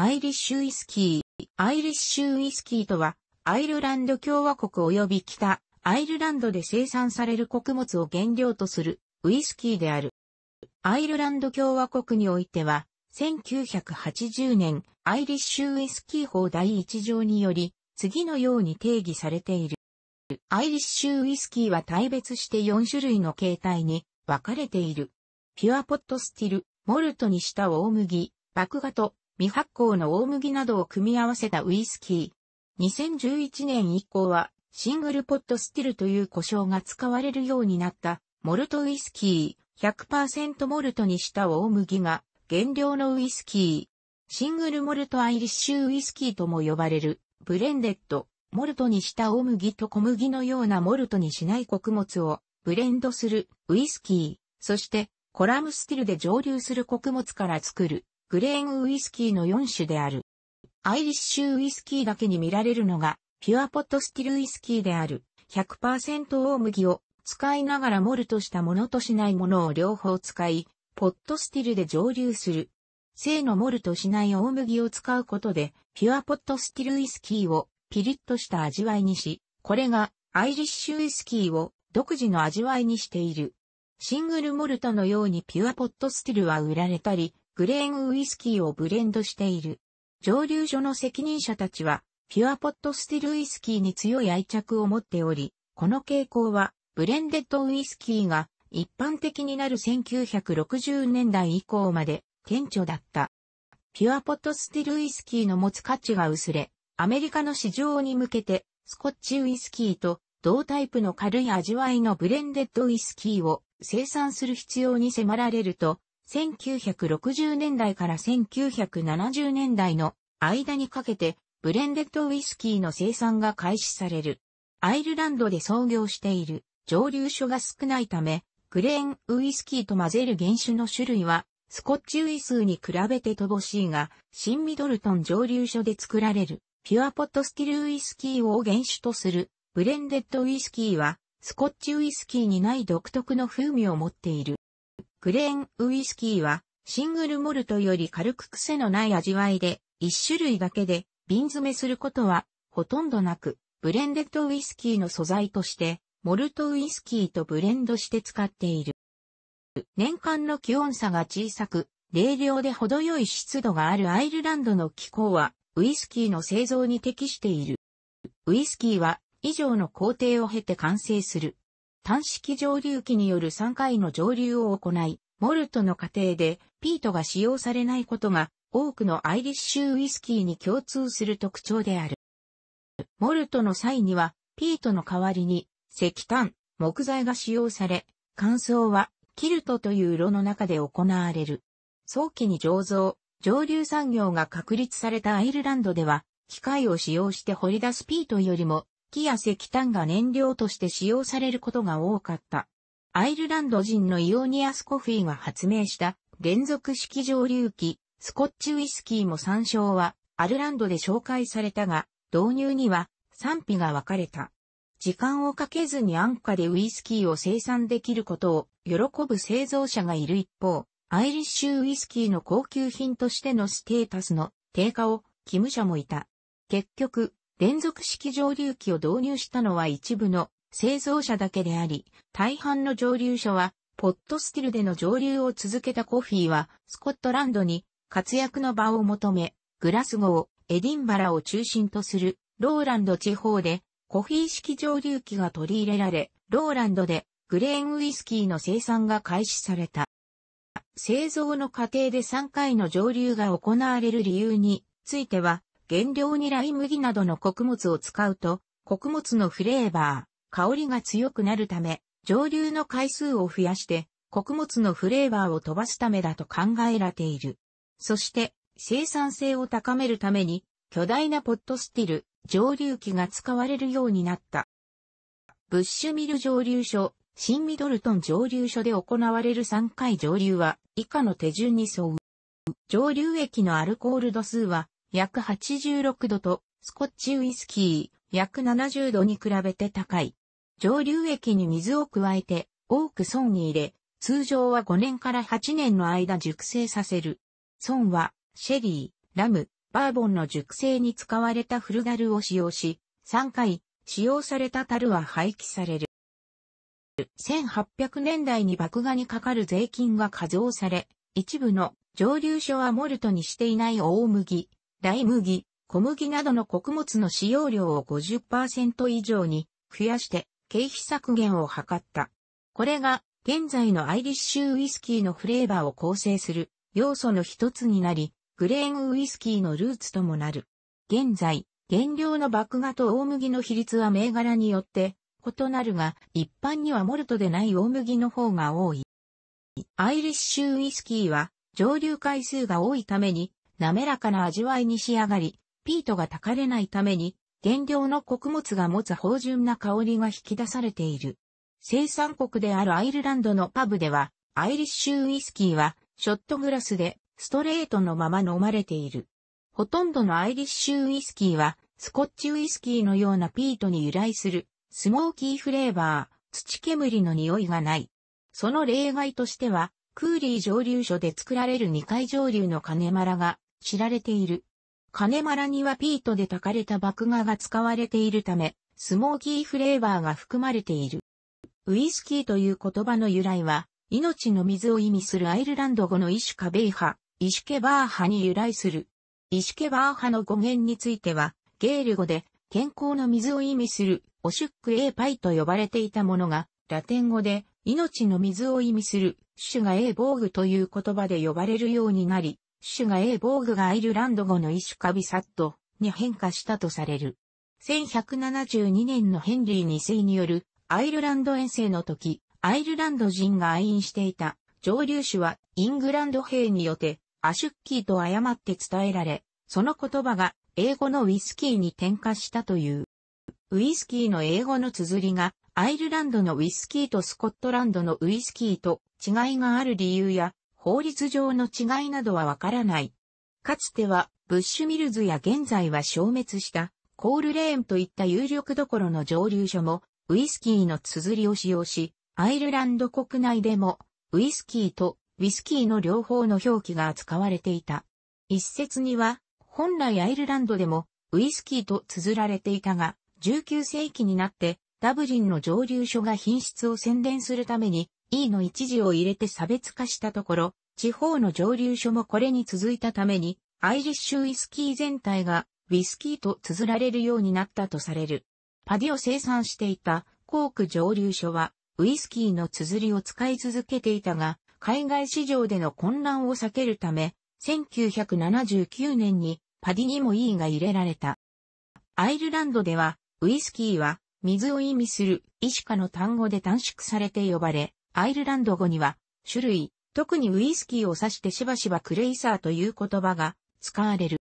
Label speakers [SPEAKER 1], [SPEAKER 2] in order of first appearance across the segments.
[SPEAKER 1] アイリッシュウイスキー。アイリッシュウイスキーとは、アイルランド共和国及び北、アイルランドで生産される穀物を原料とするウイスキーである。アイルランド共和国においては、1980年、アイリッシュウイスキー法第1条により、次のように定義されている。アイリッシュウイスキーは大別して4種類の形態に分かれている。ピュアポットスティル、モルトにした大麦、麦芽と未発酵の大麦などを組み合わせたウイスキー。2011年以降は、シングルポットスティルという呼称が使われるようになった、モルトウイスキー、100%モルトにした大麦が、原料のウイスキー、シングルモルトアイリッシュウイスキーとも呼ばれる、ブレンデッド、モルトにした大麦と小麦のようなモルトにしない穀物を、ブレンドする、ウイスキー、そして、コラムスティルで蒸留する穀物から作る、グレーンウイスキーの4種である。アイリッシュウイスキーだけに見られるのが、ピュアポットスティルウイスキーである。100%大麦を使いながらモルとしたものとしないものを両方使い、ポットスティルで蒸留する。性のモルとしない大麦を使うことで、ピュアポットスティルウイスキーをピリッとした味わいにし、これがアイリッシュウイスキーを独自の味わいにしている。シングルモルトのようにピュアポットスティルは売られたり、グレーンウイスキーをブレンドしている。蒸留所の責任者たちは、ピュアポットスティルウイスキーに強い愛着を持っており、この傾向は、ブレンデッドウイスキーが一般的になる1960年代以降まで顕著だった。ピュアポットスティルウイスキーの持つ価値が薄れ、アメリカの市場に向けて、スコッチウイスキーと同タイプの軽い味わいのブレンデッドウイスキーを生産する必要に迫られると、1960年代から1970年代の間にかけて、ブレンデッドウイスキーの生産が開始される。アイルランドで創業している蒸留所が少ないため、クレーンウイスキーと混ぜる原酒の種類は、スコッチウイスに比べて乏しいが、新ミドルトン蒸留所で作られる、ピュアポットスキルウイスキーを原酒とする、ブレンデッドウイスキーは、スコッチウイスキーにない独特の風味を持っている。クレーンウイスキーはシングルモルトより軽く癖のない味わいで一種類だけで瓶詰めすることはほとんどなくブレンデッドウイスキーの素材としてモルトウイスキーとブレンドして使っている。年間の気温差が小さく、冷涼で程よい湿度があるアイルランドの気候は、ウイスキーの製造に適している。ウイスキーは、以上の工程を経て完成する。単式蒸留機による3回の蒸留を行い、モルトの過程でピートが使用されないことが多くのアイリッシュウイスキーに共通する特徴である。モルトの際にはピートの代わりに石炭、木材が使用され、乾燥はキルトという炉の中で行われる。早期に醸造、蒸留産業が確立されたアイルランドでは、機械を使用して掘り出すピートよりも木や石炭が燃料として使用されることが多かった。アイルランド人のイオニアスコフィーが発明した連続式蒸留機、スコッチウイスキーも参照はアルランドで紹介されたが、導入には賛否が分かれた。時間をかけずに安価でウイスキーを生産できることを喜ぶ製造者がいる一方、アイリッシュウイスキーの高級品としてのステータスの低下を、キム社もいた。結局、連続式蒸留機を導入したのは一部の製造者だけであり、大半の蒸留所は、ポットスティルでの蒸留を続けたコフィーは、スコットランドに活躍の場を求め、グラスゴー、エディンバラを中心とする、ローランド地方で、コフィー式蒸留機が取り入れられ、ローランドでグレーンウイスキーの生産が開始された。製造の過程で3回の蒸留が行われる理由については、原料にライ麦などの穀物を使うと、穀物のフレーバー、香りが強くなるため、蒸留の回数を増やして、穀物のフレーバーを飛ばすためだと考えられている。そして、生産性を高めるために、巨大なポットスティル、蒸留機が使われるようになった。ブッシュミル蒸留所、新ミドルトン蒸留所で行われる3回蒸留は、以下の手順に沿う。上流液のアルコール度数は、約86度と、スコッチウイスキー、約70度に比べて高い。蒸留液に水を加えて、多く損に入れ、通常は5年から8年の間熟成させる。損は、シェリー、ラム、バーボンの熟成に使われたフルガルを使用し、3回、使用された樽は廃棄される。1800年代に爆芽にかかる税金が課増され、一部の蒸留所はモルトにしていない大麦、大麦、小麦などの穀物の使用量を50%以上に増やして経費削減を図った。これが現在のアイリッシュウイスキーのフレーバーを構成する要素の一つになり、グレーンウイスキーのルーツともなる。現在、原料の麦芽と大麦の比率は銘柄によって異なるが、一般にはモルトでない大麦の方が多い。アイリッシュウイスキーは上流回数が多いために滑らかな味わいに仕上がり、ピートがたかれないために、原料の穀物が持つ芳醇な香りが引き出されている。生産国であるアイルランドのパブでは、アイリッシュウイスキーは、ショットグラスで、ストレートのまま飲まれている。ほとんどのアイリッシュウイスキーは、スコッチウイスキーのようなピートに由来する、スモーキーフレーバー、土煙の匂いがない。その例外としては、クーリー蒸留所で作られる2階蒸留のカネマラが、知られている。金ラにはピートで炊かれた麦芽が使われているため、スモーキーフレーバーが含まれている。ウイスキーという言葉の由来は、命の水を意味するアイルランド語のイシュカベイハ、イシュケバーハに由来する。イシュケバーハの語源については、ゲール語で健康の水を意味するオシュックエーパイと呼ばれていたものが、ラテン語で命の水を意味するシュがエーボーグという言葉で呼ばれるようになり、種がボ防具がアイルランド語のイシュカビサットに変化したとされる。1172年のヘンリー2世によるアイルランド遠征の時、アイルランド人が愛飲していた上流種はイングランド兵によってアシュッキーと誤って伝えられ、その言葉が英語のウィスキーに転化したという。ウィスキーの英語の綴りがアイルランドのウィスキーとスコットランドのウィスキーと違いがある理由や法律上の違いなどはわからない。かつては、ブッシュミルズや現在は消滅した、コールレーンといった有力どころの蒸留所も、ウイスキーの綴りを使用し、アイルランド国内でも、ウイスキーとウィスキーの両方の表記が扱われていた。一説には、本来アイルランドでも、ウイスキーと綴られていたが、19世紀になって、ダブリンの蒸留所が品質を宣伝するために、E の一字を入れて差別化したところ、地方の蒸留所もこれに続いたために、アイリッシュウイスキー全体がウィスキーと綴られるようになったとされる。パディを生産していたコーク蒸留所は、ウイスキーの綴りを使い続けていたが、海外市場での混乱を避けるため、1979年にパディにも E が入れられた。アイルランドでは、ウイスキーは水を意味するイシカの単語で短縮されて呼ばれ、アイルランド語には、種類、特にウイスキーを指してしばしばクレイサーという言葉が使われる。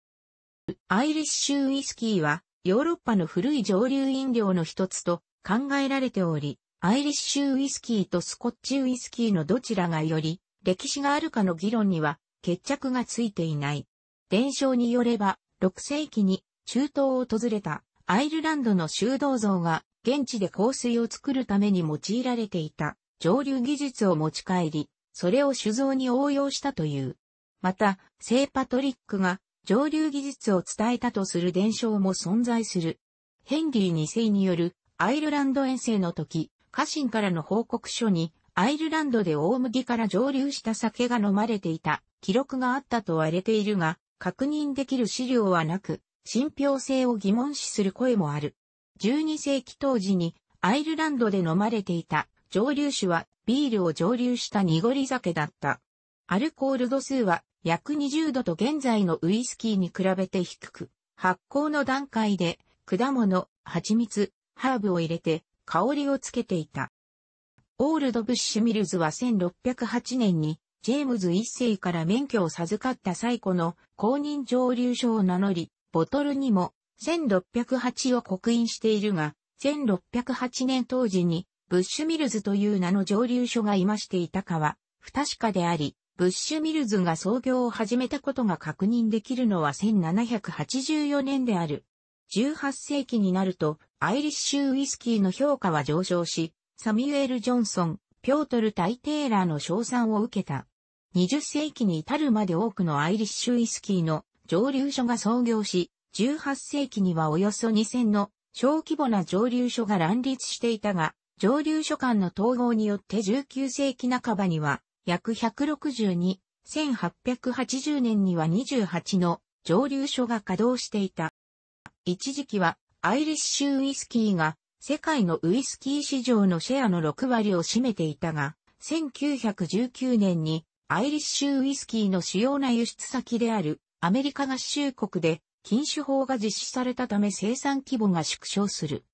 [SPEAKER 1] アイリッシュウイスキーは、ヨーロッパの古い上流飲料の一つと考えられており、アイリッシュウイスキーとスコッチウイスキーのどちらがより歴史があるかの議論には決着がついていない。伝承によれば、6世紀に中東を訪れたアイルランドの修道像が現地で香水を作るために用いられていた。蒸留技術を持ち帰り、それを酒造に応用したという。また、聖パトリックが蒸留技術を伝えたとする伝承も存在する。ヘンリー2世によるアイルランド遠征の時、家臣からの報告書に、アイルランドで大麦から蒸留した酒が飲まれていた記録があったと割れているが、確認できる資料はなく、信憑性を疑問視する声もある。12世紀当時にアイルランドで飲まれていた蒸留酒はビールを蒸留した濁り酒だった。アルコール度数は約20度と現在のウイスキーに比べて低く、発酵の段階で果物、蜂蜜、ハーブを入れて香りをつけていた。オールドブッシュミルズは1608年にジェームズ一世から免許を授かった最古の公認蒸留所を名乗り、ボトルにも1608を刻印しているが、1608年当時にブッシュミルズという名の蒸留所がいましていたかは、不確かであり、ブッシュミルズが創業を始めたことが確認できるのは1784年である。18世紀になると、アイリッシュウイスキーの評価は上昇し、サミュエル・ジョンソン、ピョートル・タイ・テーラーの賞賛を受けた。20世紀に至るまで多くのアイリッシュウイスキーの蒸留所が創業し、18世紀にはおよそ2000の小規模な蒸留所が乱立していたが、上流書館の統合によって19世紀半ばには、約162、1880年には28の蒸留所が稼働していた。一時期はアイリッシュウイスキーが世界のウイスキー市場のシェアの6割を占めていたが、1919年にアイリッシュウイスキーの主要な輸出先であるアメリカ合衆国で禁酒法が実施されたため生産規模が縮小する。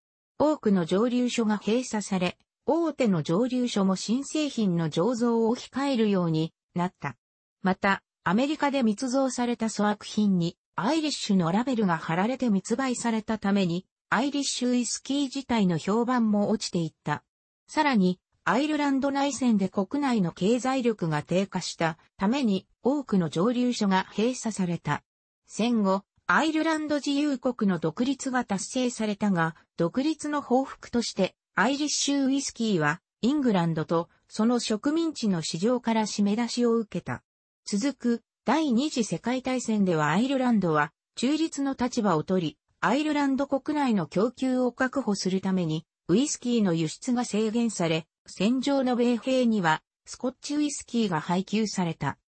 [SPEAKER 1] 多くの蒸留所が閉鎖され、大手の蒸留所も新製品の醸造を控えるようになった。また、アメリカで密造された粗悪品にアイリッシュのラベルが貼られて密売されたために、アイリッシュウイスキー自体の評判も落ちていった。さらに、アイルランド内戦で国内の経済力が低下したために多くの蒸留所が閉鎖された。戦後、アイルランド自由国の独立が達成されたが、独立の報復として、アイリッシュウイスキーは、イングランドと、その植民地の市場から締め出しを受けた。続く、第二次世界大戦ではアイルランドは、中立の立場を取り、アイルランド国内の供給を確保するために、ウイスキーの輸出が制限され、戦場の米兵には、スコッチウイスキーが配給された。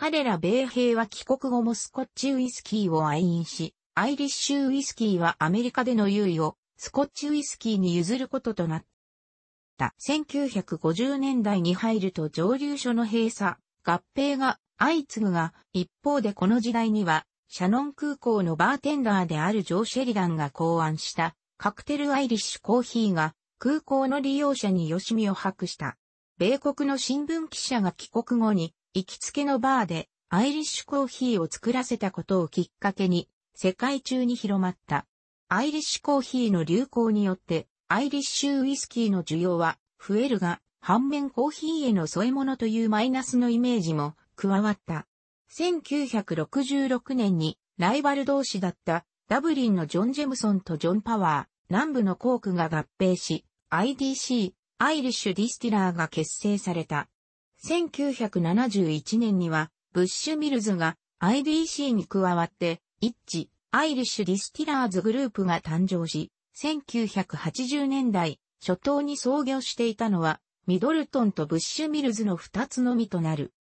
[SPEAKER 1] 彼ら米兵は帰国後もスコッチウイスキーを愛飲し、アイリッシュウイスキーはアメリカでの優位をスコッチウイスキーに譲ることとなった。1950年代に入ると蒸留所の閉鎖、合併が相次ぐが、一方でこの時代には、シャノン空港のバーテンダーであるジョー・シェリダンが考案したカクテルアイリッシュコーヒーが空港の利用者に良しみを博した。米国の新聞記者が帰国後に行きつけのバーでアイリッシュコーヒーを作らせたことをきっかけに世界中に広まった。アイリッシュコーヒーの流行によってアイリッシュウイスキーの需要は増えるが、反面コーヒーへの添え物というマイナスのイメージも加わった。1966年にライバル同士だったダブリンのジョン・ジェムソンとジョン・パワー、南部のコークが合併し、IDC、アイリッシュ・ディスティラーが結成された。1971年には、ブッシュ・ミルズが IDC に加わって、イッチ、アイリッシュ・ディスティラーズグループが誕生し、1980年代、初頭に創業していたのは、ミドルトンとブッシュ・ミルズの二つのみとなる。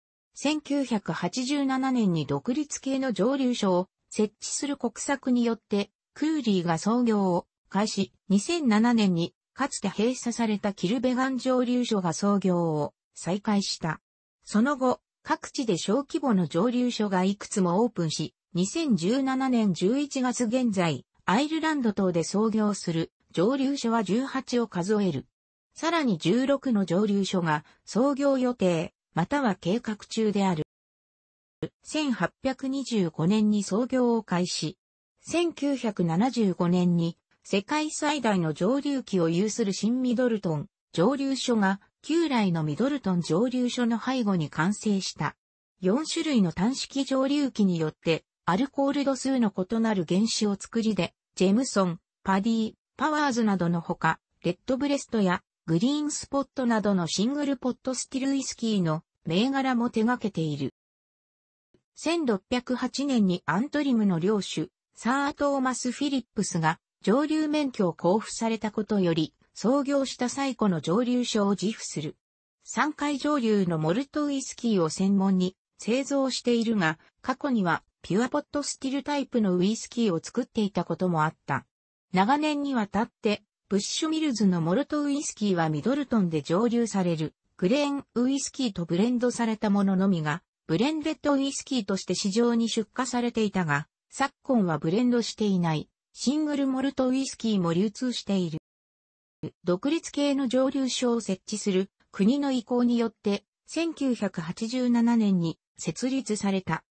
[SPEAKER 1] 1987年に独立系の蒸留所を設置する国策によって、クーリーが創業を開始、2007年に、かつて閉鎖されたキルベガン蒸留所が創業を再開した。その後、各地で小規模の蒸留所がいくつもオープンし、2017年11月現在、アイルランド島で創業する蒸留所は18を数える。さらに16の蒸留所が創業予定、または計画中である。1825年に創業を開始。1975年に世界最大の蒸留機を有する新ミドルトン蒸留所が旧来のミドルトン蒸留所の背後に完成した。4種類の単式蒸留機によって、アルコール度数の異なる原子を作りで、ジェムソン、パディ、パワーズなどのほか、レッドブレストやグリーンスポットなどのシングルポットスティルウイスキーの銘柄も手掛けている。1608年にアントリムの領主、サー・トーマス・フィリップスが上流免許を交付されたことより、創業した最古の蒸留所を自負する。3階蒸留のモルトウイスキーを専門に製造しているが、過去にはピュアポットスティルタイプのウイスキーを作っていたこともあった。長年にわたって、ブッシュミルズのモルトウイスキーはミドルトンで蒸留される、グレーンウイスキーとブレンドされたもののみが、ブレンデッドウイスキーとして市場に出荷されていたが、昨今はブレンドしていない、シングルモルトウイスキーも流通している。独立系の蒸留所を設置する国の意向によって1987年に設立された。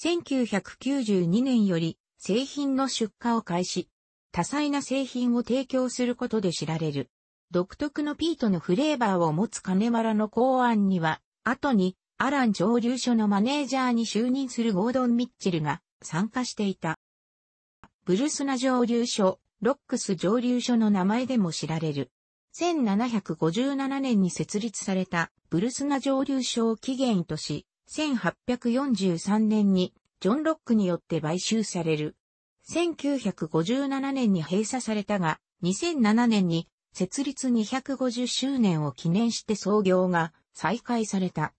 [SPEAKER 1] 1992年より製品の出荷を開始。多彩な製品を提供することで知られる。独特のピートのフレーバーを持つ金原の考案には、後にアラン蒸留所のマネージャーに就任するゴードン・ミッチェルが参加していた。ブルスナ蒸留所ロックス蒸留所の名前でも知られる。1757年に設立されたブルスナ蒸留所を起源とし、1843年にジョン・ロックによって買収される。1957年に閉鎖されたが、2007年に設立250周年を記念して創業が再開された。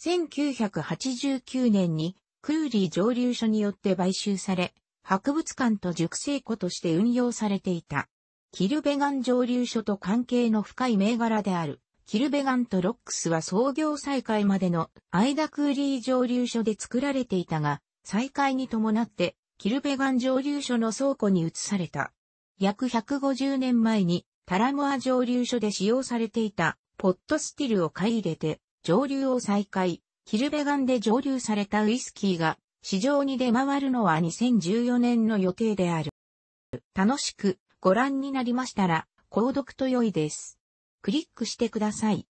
[SPEAKER 1] 1989年にクーリー蒸留所によって買収され、博物館と熟成庫として運用されていた。キルベガン蒸留所と関係の深い銘柄である。キルベガンとロックスは創業再開までの間クーリー蒸留所で作られていたが、再開に伴ってキルベガン蒸留所の倉庫に移された。約150年前にタラモア蒸留所で使用されていたポットスティルを買い入れて蒸留を再開、キルベガンで蒸留されたウイスキーが市場に出回るのは2014年の予定である。楽しくご覧になりましたら、購読と良いです。クリックしてください。